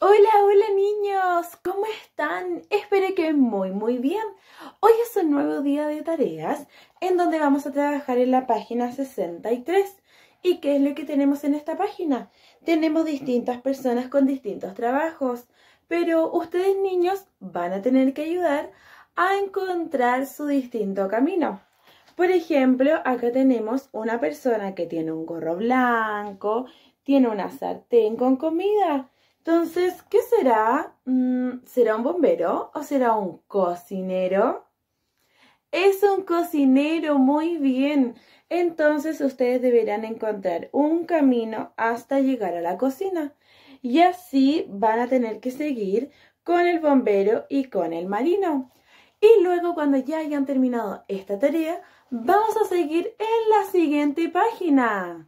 Hola, hola niños, ¿cómo están? Espero que muy muy bien. Hoy es un nuevo día de tareas en donde vamos a trabajar en la página 63. ¿Y qué es lo que tenemos en esta página? Tenemos distintas personas con distintos trabajos, pero ustedes niños van a tener que ayudar a encontrar su distinto camino. Por ejemplo, acá tenemos una persona que tiene un gorro blanco, tiene una sartén con comida entonces, ¿qué será? Mm, ¿Será un bombero o será un cocinero? Es un cocinero, muy bien. Entonces ustedes deberán encontrar un camino hasta llegar a la cocina. Y así van a tener que seguir con el bombero y con el marino. Y luego cuando ya hayan terminado esta tarea, vamos a seguir en la siguiente página.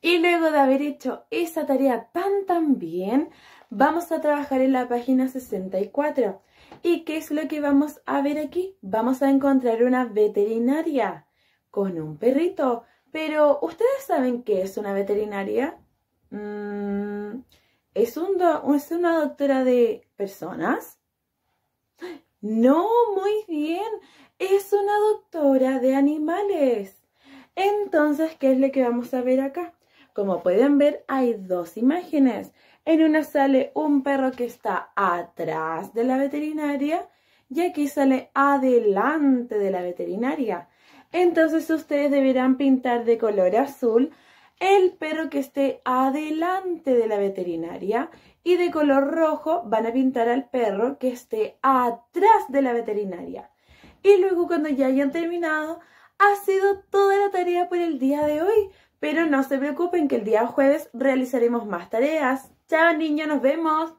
Y luego de haber hecho esa tarea tan tan bien, Vamos a trabajar en la página 64. ¿Y qué es lo que vamos a ver aquí? Vamos a encontrar una veterinaria con un perrito. Pero, ¿ustedes saben qué es una veterinaria? Mm, ¿es, ¿Es una doctora de personas? No, muy bien. Es una doctora de animales. Entonces, ¿qué es lo que vamos a ver acá? Como pueden ver, hay dos imágenes. En una sale un perro que está atrás de la veterinaria y aquí sale adelante de la veterinaria. Entonces ustedes deberán pintar de color azul el perro que esté adelante de la veterinaria y de color rojo van a pintar al perro que esté atrás de la veterinaria. Y luego cuando ya hayan terminado, ha sido toda la tarea por el día de hoy. Pero no se preocupen que el día jueves realizaremos más tareas. Chao niños, nos vemos.